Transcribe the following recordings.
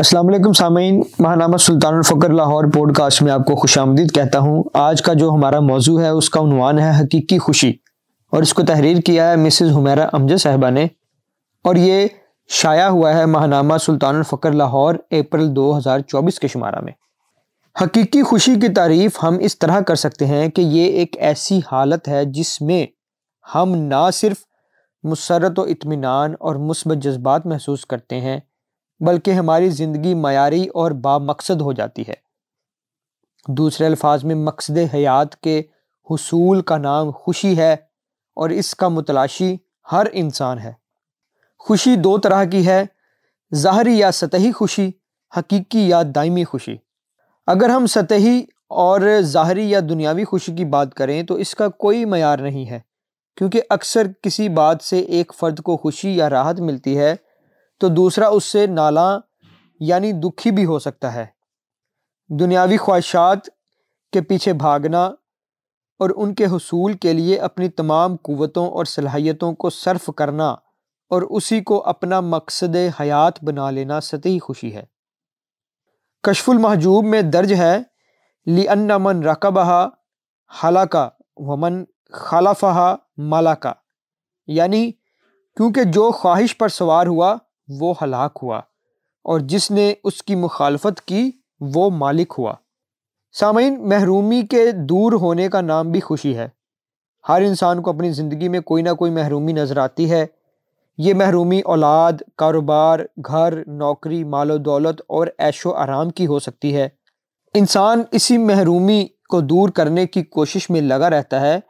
Aslam Sameen Mahanama Sultan Fakhar Lahore podcast में आपको खुश आमदीद कहता हूँ आज का जो हमारा मौजू है उसका उनवान है हकीकी खुशी और इसको तहरीर किया है मिसेज हुमेरा अमजद साहबा ने और ये शाया हुआ है महानामा सुल्तान फ़कर लाहौर अप्रैल 2024 के शुमारा में हकीकी खुशी की तारीफ हम इस तरह कर सकते हैं कि ये एक ऐसी हालत है जिसमें हम ना सिर्फ मसरत व इतमान और, और मुस्बत जज्बात महसूस करते हैं बल्कि हमारी ज़िंदगी मयारी और बामकसद हो जाती है दूसरे अल्फाज में मकसद हयात के हसूल का नाम खुशी है और इसका मुतलाशी हर इंसान है खुशी दो तरह की है ज़ाहरी या सतही खुशी हकीकी या दायमी खुशी अगर हम सतही और ज़ाहरी या दुनियावी खुशी की बात करें तो इसका कोई मैार नहीं है क्योंकि अक्सर किसी बात से एक फ़र्द को खुशी या राहत मिलती है तो दूसरा उससे नाला यानी दुखी भी हो सकता है दुनियावी ख्वाहिशात के पीछे भागना और उनके हसूल के लिए अपनी तमाम कुवतों और सलाहियतों को सर्फ करना और उसी को अपना मकसद हयात बना लेना सतही खुशी है कशफुल महजूब में दर्ज है अन्ना मन रकबहा हलाका वमन खलाफहा मलाका यानी क्योंकि जो ख्वाहिश पर सवार हुआ वो हलाक हुआ और जिसने उसकी मुखालफत की वो मालिक हुआ सामीन महरूमी के दूर होने का नाम भी खुशी है हर इंसान को अपनी ज़िंदगी में कोई ना कोई महरूमी नज़र आती है ये महरूमी औलाद कारोबार घर नौकरी मालो दौलत और ऐशो आराम की हो सकती है इंसान इसी महरूमी को दूर करने की कोशिश में लगा रहता है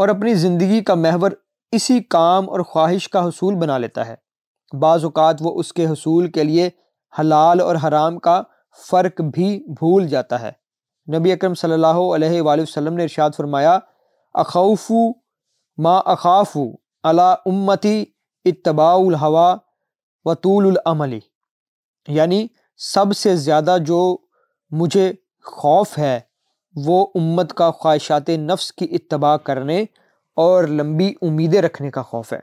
और अपनी ज़िंदगी का महवर इसी काम और ख्वाहिश का हसूल बना लेता है बाज़ात वो उसके हसूल के लिए हलाल और हराम का फ़र्क भी भूल जाता है नबी अकरम सल्लल्लाहु अलैहि वसल्लम ने इरशाद फरमाया अखौफू मा अखाफू अला उम्मती इतबाउल हवा तूलमली यानी सबसे ज़्यादा जो मुझे खौफ है वो उम्मत का ख्वाहिशात नफ्स की इतबा करने और लंबी उम्मीदें रखने का खौफ है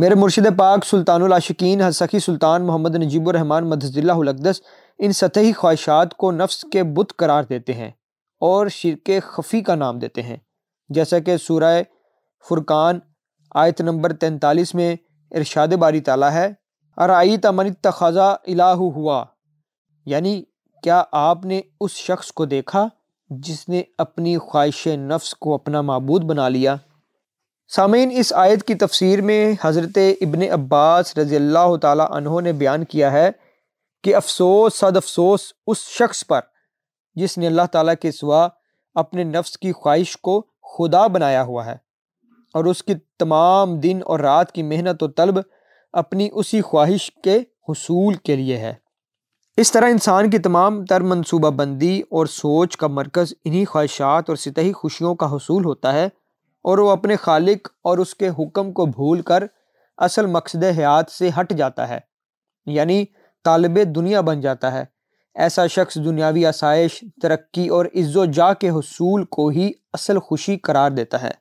मेरे मुर्शिद पाक सुल्तान आशिकीन हसखी सुल्तान मोहम्मद नजीबरहमान मदजिल्लादस इन सतही ख्वाहिशात को नफ्स के बुत करार देते हैं और शिरक खफ़ी का नाम देते हैं जैसा कि सूरह फुरकान आयत नंबर तैंतालीस में इरशाद बारी ताला है आई तमन तखाजा इलाहू हुआ यानी क्या आपने उस शख्स को देखा जिसने अपनी ख्वाहिश नफ्स को अपना मबूद बना लिया सामीन इस आयत की तफसीर में हज़रत इबन अब्बास रज़ी अल्लाह तहों ने बयान किया है कि अफ़सोस सद अफ़सोस उस शख्स पर जिसने अल्लाह ताला के सिवा अपने नफ्स की ख्वाहिश को खुदा बनाया हुआ है और उसकी तमाम दिन और रात की मेहनत और तलब अपनी उसी ख्वाहिश के हसूल के लिए है इस तरह इंसान की तमाम तर मनसूबाबंदी और सोच का मरकज़ इन्हीं ख्वाहिशात और सतही खुशियों का हसूल होता है और वो अपने खालिक और उसके हुक्म को भूल कर असल मकसद हयात से हट जाता है यानी तालब दुनिया बन जाता है ऐसा शख्स दुनियावी आसाइश तरक्की और इज्जो जा के हसूल को ही असल खुशी करार देता है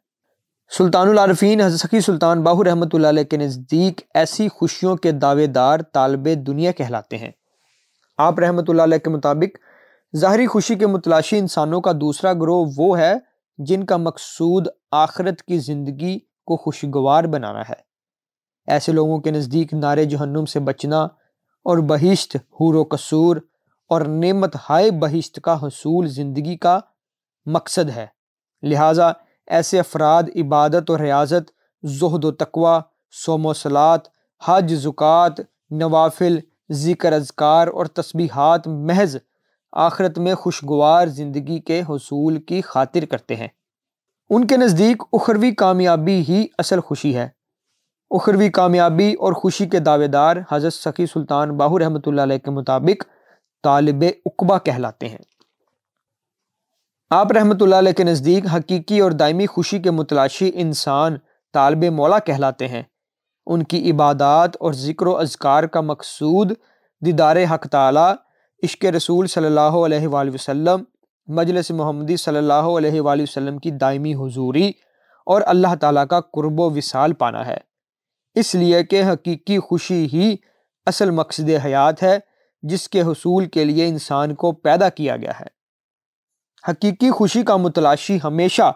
सुल्तानफीन सखी सुल्तान बाहू रहमत के नज़दीक ऐसी खुशियों के दावेदार तालब दुनिया कहलाते हैं आप रहमत के मुताबिक ज़ाहरी खुशी के मुतलाशी इंसानों का दूसरा ग्रोह वो है जिनका मकसूद आखरत की ज़िंदगी को खुशगवार बनाना है ऐसे लोगों के नज़दीक नारे जहन्नुम से बचना और बहिश्त हूर कसूर और नेमत हाय बहिश्त का हसूल ज़िंदगी का मकसद है लिहाजा ऐसे अफराद इबादत और रियाजत जहद व तकवा सोमोसलात हज ज़ुक़ात नवाफिल ज़िक्र अजकार और तस्बीहात महज आखरत में खुशगवार ज़िंदगी के हसूल की खातिर करते हैं उनके नज़दीक उखरवी कामयाबी ही असल खुशी है उखरवी कामयाबी और खुशी के दावेदार हज़रत सखी सुल्तान बाहू रहमत के मुताबिक तालब उकबा कहलाते हैं आप रहमत के नज़दीक हकीकी और दायमी खुशी के मुतलाशी इंसान तालब मौला कहलाते हैं उनकी इबादत और ज़िक्र अजकार का मकसूद दीदार हक इश्क रसूल सल्ला वसम मजलस मोहम्मदी सल्ला वसम की दायमी हजूरी और अल्लाह ताली का कुर्ब विसाल पाना है इसलिए कि हकीकी खुशी ही असल मकसद हयात है जिसके हसूल के लिए इंसान को पैदा किया गया है हकीकी खुशी का मुतलाशी हमेशा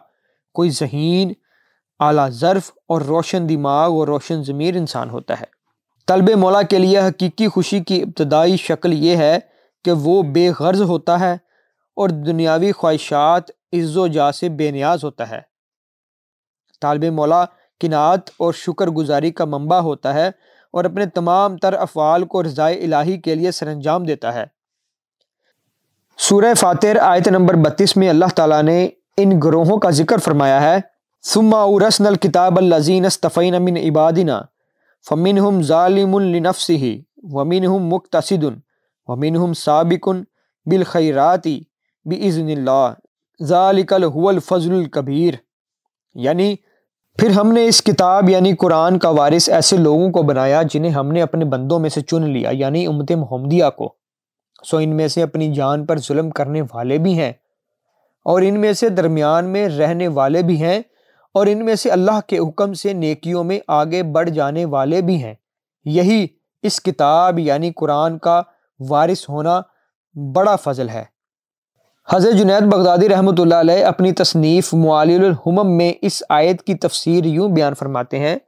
कोई जहीन आला जरफ और रोशन दिमाग और रोशन ज़मीर इंसान होता है तलब मौला के लिए हकीकी खुशी की इब्तदाई शक्ल ये है कि वो बेगर्ज होता है और दुनियावी ख्वाहिशात जा से बेनियाज होता है तालब मौला किनात और गुजारी का मंबा होता है और अपने तमाम तर अफ़ाल को रज़ाए इलाही के लिए सरंजाम देता है सूर फ़ातिर आयत नंबर बत्तीस में अल्लाह ताला ने इन ग्रोहों का जिक्र फरमाया है सुम्मा उरसनल किताब लजीन अस्तफ़ीन मिन इबादिना फ़मिन हम ालिमनफ़ी वमिन हम वमिन साबिकुन बिलखैराती बज़नला ज़ालिकल हुल फजल कबीर यानी फिर हमने इस किताब यानी कुरान का वारिस ऐसे लोगों को बनाया जिन्हें हमने अपने बंदों में से चुन लिया यानी उमत मोहम्मदिया को सो इनमें से अपनी जान पर जुल्म करने वाले भी हैं और इनमें से दरमियान में रहने वाले भी हैं और इनमें से अल्लाह के हुक्म से नेकियों में आगे बढ़ जाने वाले भी हैं यही इस किताब यानी कुरान का वारिस होना बड़ा फजल है हज़रत जुनैद बगदादी रहमत अपनी तसनीफ़ मालम में इस आयत की तफसीर यूँ बयान फरमाते हैं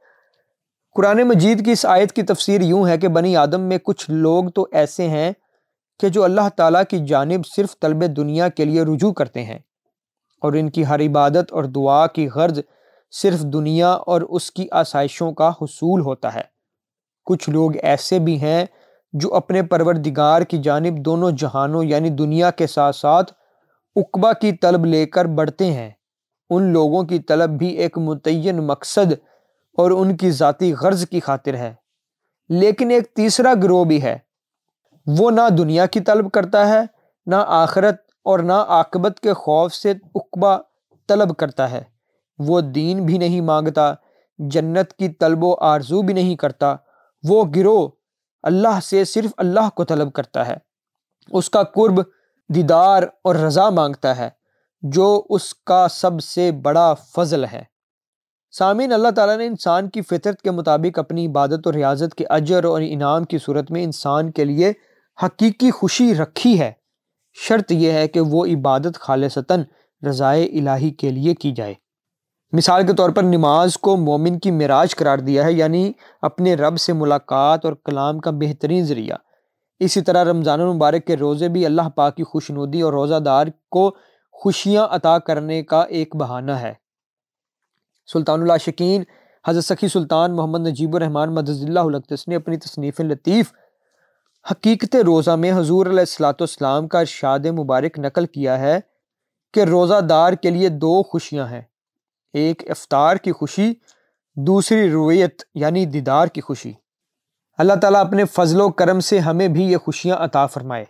कुरान मजीद की इस आयत की तफसीर यूँ है कि बनी आदम में कुछ लोग तो ऐसे हैं कि जो अल्लाह ताला की जानब सिर्फ तलब दुनिया के लिए रुजू करते हैं और इनकी हर इबादत और दुआ की गर्ज सिर्फ दुनिया और उसकी आसाइशों का हसूल होता है कुछ लोग ऐसे भी हैं जो अपने परवरदिगार की जानब दोनों जहानों यानी दुनिया के साथ साथ उकबा की तलब लेकर बढ़ते हैं उन लोगों की तलब भी एक मुतन मकसद और उनकी ज़ाती गर्ज की खातिर है लेकिन एक तीसरा ग्रोह भी है वो ना दुनिया की तलब करता है ना आखरत और ना आकबत के खौफ से उकबा तलब करता है वो दीन भी नहीं मांगता जन्नत की तलब आरजू भी नहीं करता वो गिरोह अल्लाह से सिर्फ अल्लाह को तलब करता है उसका कुर्ब दीदार और रज़ा मांगता है जो उसका सबसे बड़ा फ़जल है सामिन अल्लाह ताला ने इंसान की फितरत के मुताबिक अपनी इबादत और रियाजत के अजर और इनाम की सूरत में इंसान के लिए हकीकी खुशी रखी है शर्त यह है कि वो इबादत खालसता रज़ाए इलाही के लिए की जाए मिसाल के तौर पर नमाज को मोमिन की मराज करार दिया है यानी अपने रब से मुलाकात और कलाम का बेहतरीन ज़रिया इसी तरह रमज़ान मुबारक के रोज़े भी अल्लाह पाक की खुशनुदी और रोज़ादार को खुशियाँ अता करने का एक बहाना है सुल्तान शकीन हज़रत सखी सुल्तान मोहम्मद नजीबरहमान मदजिल्लास ने अपनी तसनीफ़ लतीफ़ हकीकत रोज़ा में हजूर सलाम का इर्शाद मुबारक नकल किया है कि रोज़ादार के लिए दो खुशियाँ हैं एक अफ्तार की खुशी दूसरी रुयत यानी दीदार की खुशी अल्लाह ताला अपने फजलो करम से हमें भी ये खुशियाँ अता फ़रमाए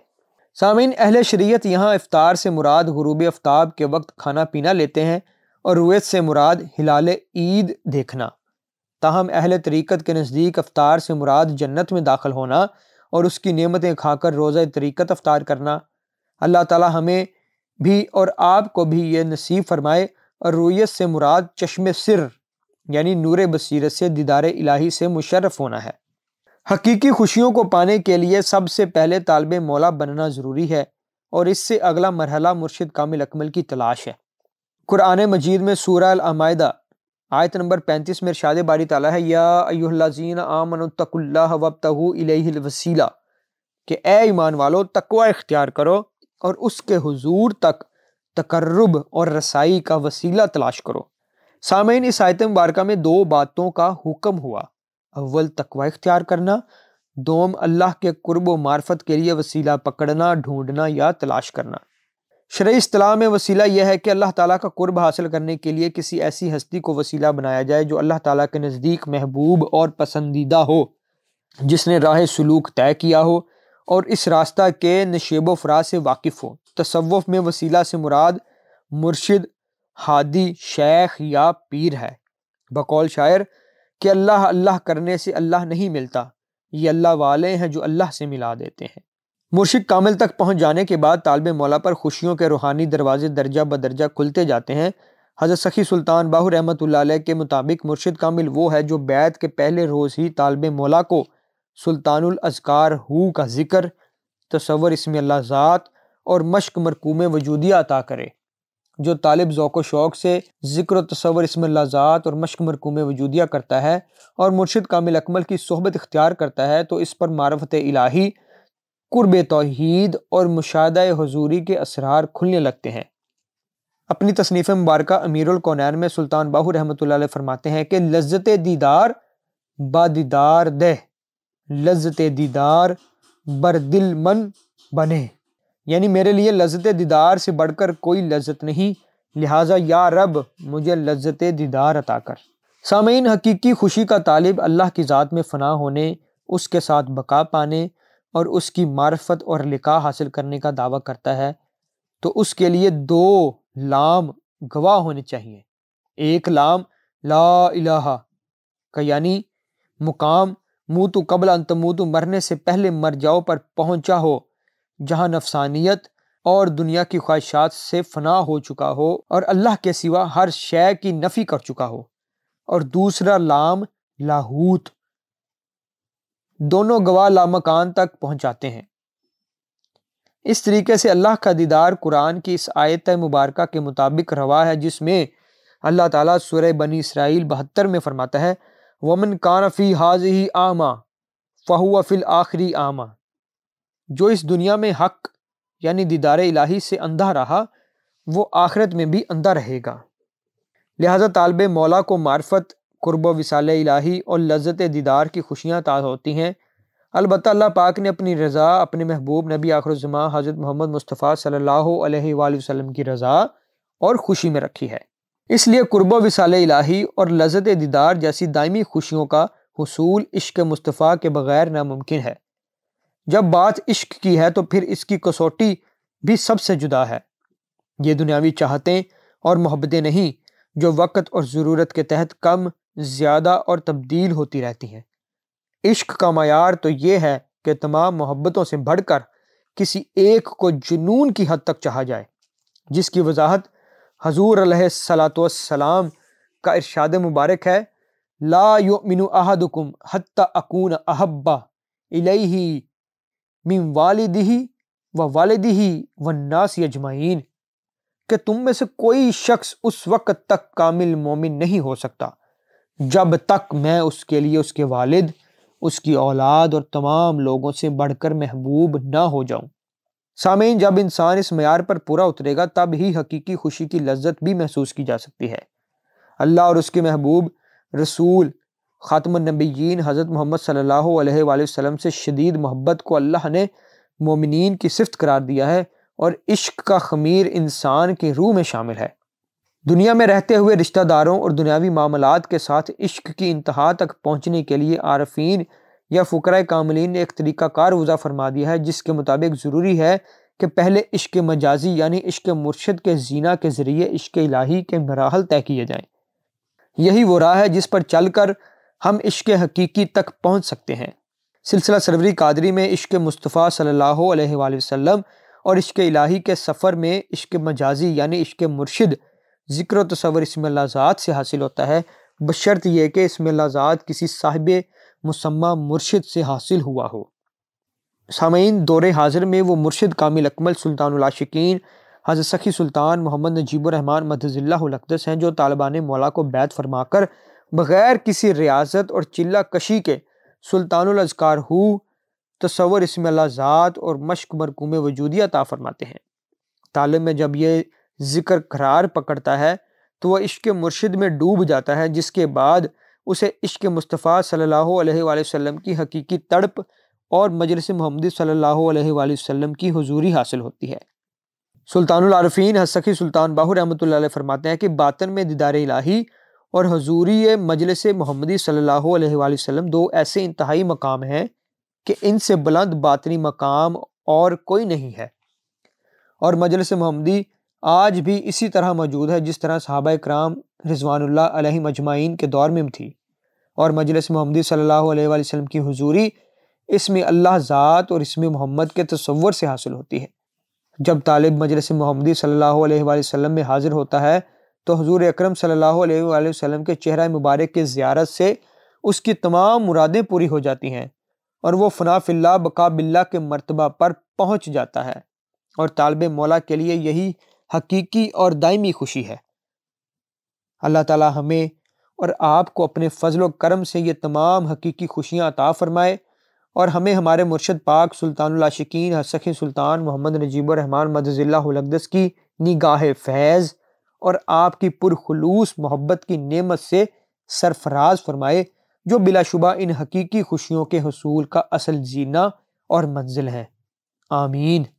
सामीन अहल शरीयत यहाँ इफ़ार से मुराद गुरूब आफ्ताब के वक्त खाना पीना लेते हैं और रुयत से मुराद हिलाल ईद देखना ताहम अहल तरीक़त के नज़दीक अफ्तार से मुराद जन्नत में दाखिल होना और उसकी नियमतें खाकर रोज़ा तरीक़त अफ्तार करना अल्लाह ताला हमें भी और आपको भी ये नसीब फरमाए और रोयत से मुराद चश्म सिर यानी नूर बसीरत से दीदार इलाही से मुशरफ होना है हकीकी खुशियों को पाने के लिए सबसे पहले तालब मौला बनना ज़रूरी है और इससे अगला मरहला मुर्शद कामिल अकमल की तलाश है कुरान मजीद में सूरा अलमायदा आयत नंबर पैंतीस में शाद बारी ताला है या अयुल्लाजीन आमनतकुल्ला के ए ईमान वालो तकवा इख्तियार करो और उसके हजूर तक तकर्रब और रसाई का वसीला तलाश करो सामयन इस आयत मुबारका में दो बातों का हुक्म हुआ अव्वल तकवा इख्तियार करना दोम अल्लाह के कुर्ब मार्फत के लिए वसीला पकड़ना ढूंढना या तलाश करना शरय असलाह में वसीला यह है कि अल्लाह ताला का कुर्ब हासिल करने के लिए किसी ऐसी हस्ती को वसीला बनाया जाए जो अल्लाह ताला के नज़दीक महबूब और पसंदीदा हो जिसने राह सलूक तय किया हो और इस रास्ता के नशेब फराज से वाकिफ़ हो तसवफ़ में वसीला से मुराद मुर्शिद हादी शेख या पीर है बकौल शायर कि अल्लाह अल्लाह करने से अल्लाह नहीं मिलता ये अल्लाह वाले हैं जो अल्लाह से मिला देते हैं मुर्शिद कामिल तक पहुंच जाने के बाद तालब मौला पर खुशियों के रूहानी दरवाजे दर्जा बदर्जा खुलते जाते हैं हज़रत सखी सुल्तान बाहू रहमत के मुताबिक मुर्शिद कामिल वो है जो बैत के पहले रोज़ ही तालब मौला को सुल्तानुल अजकार हु का ज़िक्र तस्वर इसमें अल्लाह ज़ात और मश्क मरकूम वजूदिया अता करे जो तालब ओक़ शौक़ से ज़िक्र तस्वर इसमें ज़ात और मश्क मरकूम वजूदिया करता है और मुर्शद कामिल अकमल की सहबत इख्तियार करता है तो इस पर मारफत इलाही कुर्ब तोहद और मुशाह हजूरी के असरार खुलने लगते हैं अपनी तसनीफ़ मुबारक अमीरकौनैन में सुल्तान बाहू रहमत फ़रमाते हैं कि लज्जत दीदार दीदार दह लज्जत दीदार बर दिल मन बने यानी मेरे लिए लज्जत दीदार से बढ़कर कोई लज्जत नहीं लिहाजा या रब मुझे लज्जत दीदार अता कर सामीन हकीकी खुशी का तालिब अल्लाह की ज़ात में फ़ना होने उसके साथ बका पाने और उसकी मार्फत और लिखा हासिल करने का दावा करता है तो उसके लिए दो लाम गवाह होने चाहिए एक लाम ला इलाहा का यानी मुकाम तो कबल अंत तो मरने से पहले मर जाओ पर पहुंचा हो जहां नफसानियत और दुनिया की ख्वाहिशात से फना हो चुका हो और अल्लाह के सिवा हर शय की नफ़ी कर चुका हो और दूसरा लाम लाहूत दोनों गवाह लामकान तक पहुंचाते हैं इस तरीके से अल्लाह का दीदार कुरान की इस आयत मुबारक के मुताबिक रवा है जिसमें अल्लाह ताला सुरह बनी इसराइल बहत्तर में फरमाता है वमन कानफ़ी हाज ही आमा फ़हुआ फ़िल आखिरी आमा जो इस दुनिया में हक यानी दीदार इलाही से अंधा रहा वो आखिरत में भी अंधा रहेगा लिहाजा तालब मौला को मार्फत कुर्ब विसाल इलाही और लज्जत दीदार की खुशियाँ ताज़ होती हैं अलबत् अल्लाह पाक ने अपनी रज़ा अपने महबूब नबी आखरजमा हज़रत मोहम्मद मुस्तफ़ा सल्ला वसम की रज़ा और ख़ुशी में रखी है इसलिए कुर्ब विसाल इलाही और लजत दीदार जैसी दायमी खुशियों का हसूल इश्क मुस्तफ़ा के बग़ैर नामुमकिन है जब बात इश्क की है तो फिर इसकी कसौटी भी सबसे जुदा है ये दुनियावी चाहतें और मोहब्बतें नहीं जो वक़्त और ज़रूरत के तहत कम ज़्यादा और तब्दील होती रहती हैं इश्क का मैार तो ये है कि तमाम मोहब्बतों से बढ़कर किसी एक को जुनून की हद तक चाह जाए जिसकी वजाहत हजूर सलातम का इरशाद मुबारक है ला यो मिनु अहदुकुम हत्ता अकून अहब्बा इलेही मिन वालिदही व वालदही व नास यजमाइन कि तुम में से कोई शख्स उस वक़्त तक कामिल मोमिन नहीं हो सकता जब तक मैं उसके लिए उसके वालिद उसकी औलाद और तमाम लोगों से बढ़कर महबूब ना हो जाऊं सामीन जब इंसान इस मैार पर पूरा उतरेगा तब ही हकीकी खुशी की लज्जत भी महसूस की जा सकती है अल्लाह और उसके महबूब रसूल ख़ातमनबीन हज़रत मोहम्मद सल्ला वसम से शदीद मोहब्बत को अल्लाह ने मोमिन की सिफत करार दिया है और इश्क का खमीर इंसान की रूह में शामिल है दुनिया में रहते हुए रिश्तेदारों और दुनियावी मामलों के साथ इश्क की इंतहा तक पहुँचने के लिए आरफीन या फ़कर कामलिन ने एक तरीक़ाकार वज़ा फरमा दिया है जिसके मुताबिक ज़रूरी है कि पहले इश्क मजाजी यानी इश्क मुर्शद के जीना के ज़रिए इश्क इलाही के मराहल तय किए जाएँ यही वो राह है जिस पर चल कर हम इश्क हकीकी तक पहुँच सकते हैं सिलसिला सरवरी कादरी में इश्क मुस्तफ़ा सल्ला वसम और इश्क इलाही के सफ़र में इश्क मजाजी यानी इश्क मुर्शद ज़िक्र तस्वर इसमें लाजात से हासिल होता है बशर्त यह कि इसमें लाजात किसी साहिब मुसम्मा मुर्शिद से हासिल हुआ हो सामीन दौरे हाजिर में वो मुर्शिद कामिल अकमल सुल्तानशिकीन हज़रत सखी सुल्तान मोहम्मद नजीबरहमान मदजिल्लादस हैं जो तालिबान मौला को बैत फरमा कर बग़ैर किसी रियासत और चिल्ला कशी के सुल्तानज़कार हु तस्वर इसमें ज़ात और मश्क मरकूम वजूदिया ता फरमाते हैं तालब में जब ये ज़िक्र करार पकड़ता है तो वह इश्क मुर्शिद में डूब जाता है जिसके बाद उसे इश्क मुस्तफ़ा सल्लल्लाहु अलैहि वसल्लम की हकीकी तड़प और मजलिस महमदी सल्लल्लाहु अलैहि वसल्लम की हजूरी हासिल होती है सुल्तानफीन हसखी सुल्तान बाहू रहमत फरमाते हैं कि बातन में दीदार इलाही और हजूरी मजलिस महमदी सल्लल्लाहु अलैहि वसल्लम दो ऐसे इंतहाई मकाम हैं कि इनसे बुलंद बातनी मकाम और कोई नहीं है और मजलिस महमदी आज भी इसी तरह मौजूद है जिस तरह सहाबा कराम रिजवानुल्ला मजमाइन के दौर में थी और मजलिस मोहम्मद सल्ला वसम की हजूरी इसमें अल्लाह ज़ात और इसमें मोहम्मद के तस्वर से हासिल होती है जब तालब मजलिस महमदी सल्ला वसम में हाजिर होता है तो हजूर अक्रम सल्लल्लाहु अलैहि के चेहरा मुबारक के ज़्यारत से उसकी तमाम मुरादें पूरी हो जाती हैं और वह फ़नाफिल्ला बकाबिल्ला के मरतबा पर पहुँच जाता है और तालब मौला के लिए यही हकीकी और दायमी खुशी है अल्लाह ताला हमें और आपको अपने फजल करम से ये तमाम हकीकी खुशियाँ अता फ़रमाए और हमें हमारे मुर्शद पाक सुल्तानशिकीन हसखी सुल्तान मोहम्मद रहमान मदजिल्लादस की निगाह फैज़ और आपकी पुरखलूस मोहब्बत की नेमत से सरफराज फरमाए जो बिलाशुबा इन हकीकी खुशियों के हसूल का असल जीना और मंजिल है आमीन